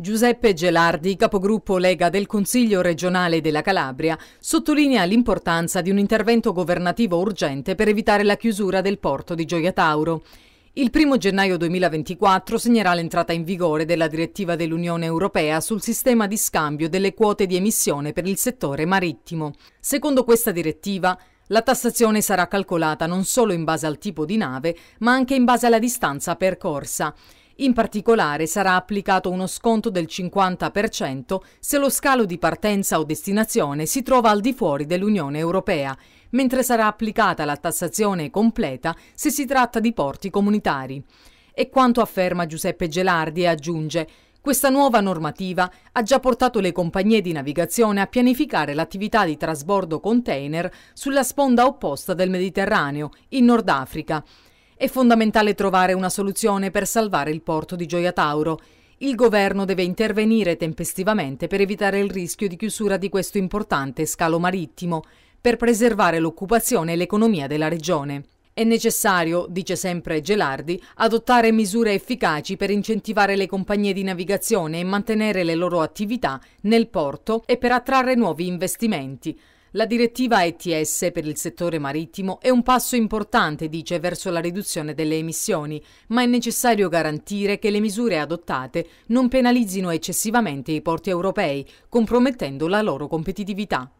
Giuseppe Gelardi, capogruppo Lega del Consiglio regionale della Calabria, sottolinea l'importanza di un intervento governativo urgente per evitare la chiusura del porto di Gioia Tauro. Il 1 gennaio 2024 segnerà l'entrata in vigore della direttiva dell'Unione Europea sul sistema di scambio delle quote di emissione per il settore marittimo. Secondo questa direttiva, la tassazione sarà calcolata non solo in base al tipo di nave, ma anche in base alla distanza percorsa. In particolare sarà applicato uno sconto del 50% se lo scalo di partenza o destinazione si trova al di fuori dell'Unione Europea, mentre sarà applicata la tassazione completa se si tratta di porti comunitari. E quanto afferma Giuseppe Gelardi e aggiunge questa nuova normativa ha già portato le compagnie di navigazione a pianificare l'attività di trasbordo container sulla sponda opposta del Mediterraneo, in Nord Africa, è fondamentale trovare una soluzione per salvare il porto di Gioia Tauro. Il governo deve intervenire tempestivamente per evitare il rischio di chiusura di questo importante scalo marittimo, per preservare l'occupazione e l'economia della regione. È necessario, dice sempre Gelardi, adottare misure efficaci per incentivare le compagnie di navigazione e mantenere le loro attività nel porto e per attrarre nuovi investimenti. La direttiva ETS per il settore marittimo è un passo importante, dice, verso la riduzione delle emissioni, ma è necessario garantire che le misure adottate non penalizzino eccessivamente i porti europei, compromettendo la loro competitività.